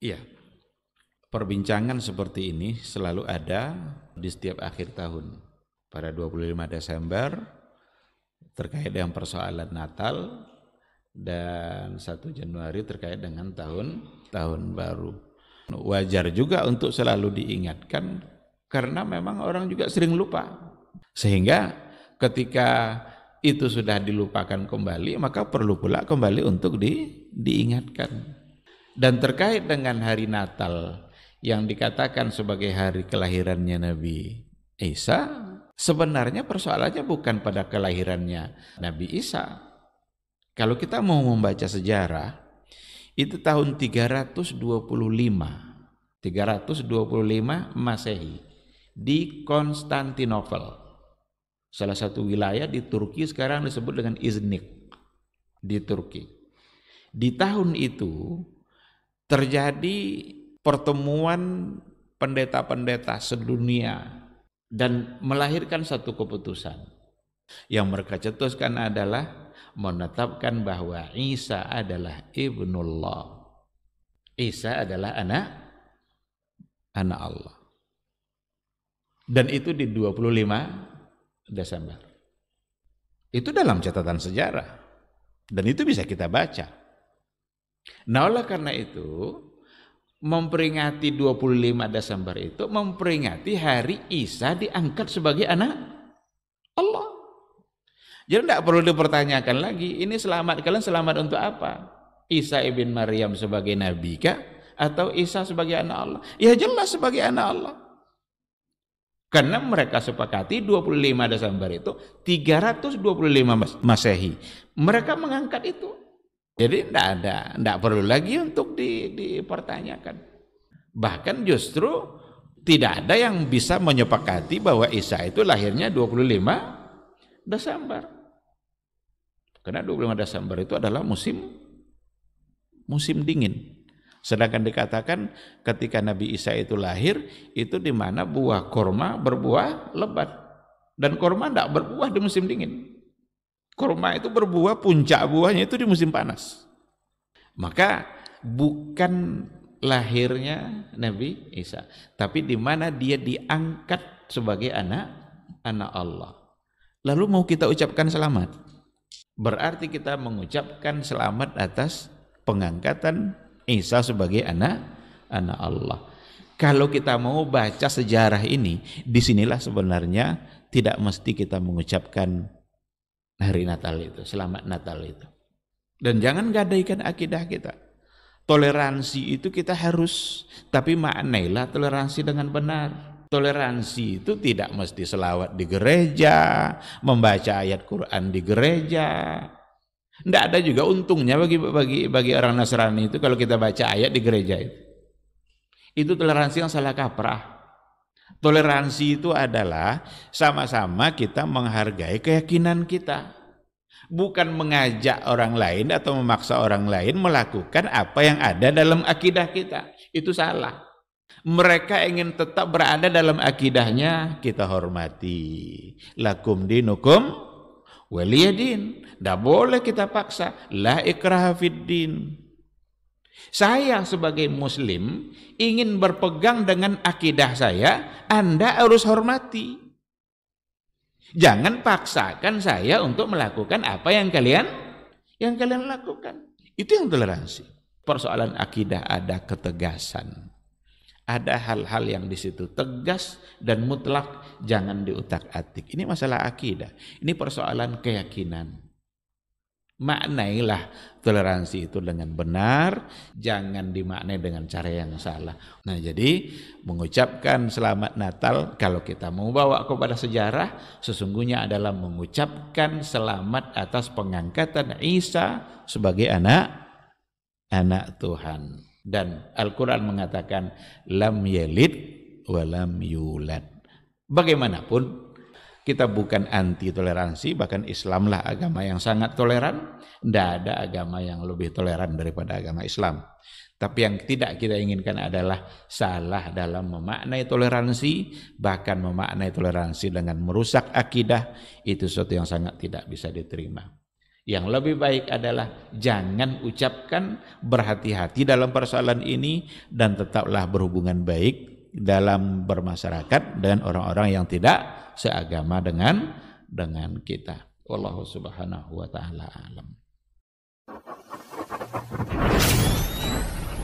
Iya. Perbincangan seperti ini selalu ada di setiap akhir tahun. Pada 25 Desember terkait dengan persoalan Natal dan 1 Januari terkait dengan tahun tahun baru. Wajar juga untuk selalu diingatkan karena memang orang juga sering lupa. Sehingga ketika itu sudah dilupakan kembali, maka perlu pula kembali untuk di, diingatkan. Dan terkait dengan hari Natal yang dikatakan sebagai hari kelahirannya Nabi Isa, sebenarnya persoalannya bukan pada kelahirannya Nabi Isa. Kalau kita mau membaca sejarah, itu tahun 325, 325 Masehi di Konstantinopel. Salah satu wilayah di Turki sekarang disebut dengan Iznik di Turki. Di tahun itu terjadi pertemuan pendeta-pendeta sedunia dan melahirkan satu keputusan. Yang mereka cetuskan adalah menetapkan bahwa Isa adalah ibnullah. Isa adalah anak anak Allah. Dan itu di 25 Desember. Itu dalam catatan sejarah. Dan itu bisa kita baca. Nah oleh karena itu memperingati 25 Desember itu memperingati hari Isa diangkat sebagai anak Allah. Jadi tidak perlu dipertanyakan lagi, ini selamat kalian selamat untuk apa? Isa ibn Maryam sebagai nabi kah? Atau Isa sebagai anak Allah? Ya jelas sebagai anak Allah. Karena mereka sepakati 25 Desember itu 325 Masehi. Mereka mengangkat itu. Jadi tidak ada, tidak perlu lagi untuk di, dipertanyakan. Bahkan justru tidak ada yang bisa menyepakati bahwa Isa itu lahirnya 25 Desember. Karena 25 Desember itu adalah musim musim dingin. Sedangkan dikatakan ketika Nabi Isa itu lahir, itu di mana buah korma berbuah lebat. Dan korma tidak berbuah di musim dingin. Kurma itu berbuah, puncak buahnya itu di musim panas. Maka bukan lahirnya Nabi Isa, tapi di mana dia diangkat sebagai anak anak Allah. Lalu mau kita ucapkan selamat. Berarti kita mengucapkan selamat atas pengangkatan Isa sebagai anak anak Allah. Kalau kita mau baca sejarah ini, disinilah sebenarnya tidak mesti kita mengucapkan hari Natal itu, selamat Natal itu. Dan jangan gadaikan akidah kita. Toleransi itu kita harus, tapi maknailah toleransi dengan benar. Toleransi itu tidak mesti selawat di gereja, membaca ayat Quran di gereja. Tidak ada juga untungnya bagi bagi bagi orang Nasrani itu kalau kita baca ayat di gereja itu. Itu toleransi yang salah kaprah. Toleransi itu adalah sama-sama kita menghargai keyakinan kita. Bukan mengajak orang lain atau memaksa orang lain melakukan apa yang ada dalam akidah kita. Itu salah. Mereka ingin tetap berada dalam akidahnya, kita hormati. Lakum dinukum waliyadin. Tidak boleh kita paksa. La ikraha saya sebagai muslim ingin berpegang dengan akidah saya, Anda harus hormati. Jangan paksakan saya untuk melakukan apa yang kalian yang kalian lakukan. Itu yang toleransi. Persoalan akidah ada ketegasan. Ada hal-hal yang di situ tegas dan mutlak jangan diutak-atik. Ini masalah akidah. Ini persoalan keyakinan. Maknailah toleransi itu dengan benar, jangan dimaknai dengan cara yang salah. Nah, jadi mengucapkan selamat Natal kalau kita mau bawa kepada sejarah sesungguhnya adalah mengucapkan selamat atas pengangkatan Isa sebagai anak anak Tuhan. Dan Al-Qur'an mengatakan lam yelid walam yulad. Bagaimanapun kita bukan anti toleransi, bahkan Islamlah agama yang sangat toleran. Tidak ada agama yang lebih toleran daripada agama Islam. Tapi yang tidak kita inginkan adalah salah dalam memaknai toleransi, bahkan memaknai toleransi dengan merusak akidah, itu sesuatu yang sangat tidak bisa diterima. Yang lebih baik adalah jangan ucapkan berhati-hati dalam persoalan ini dan tetaplah berhubungan baik dalam bermasyarakat dengan orang-orang yang tidak seagama dengan dengan kita. Wallahu subhanahu wa taala alam.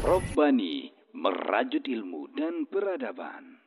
Robbani merajut ilmu dan peradaban.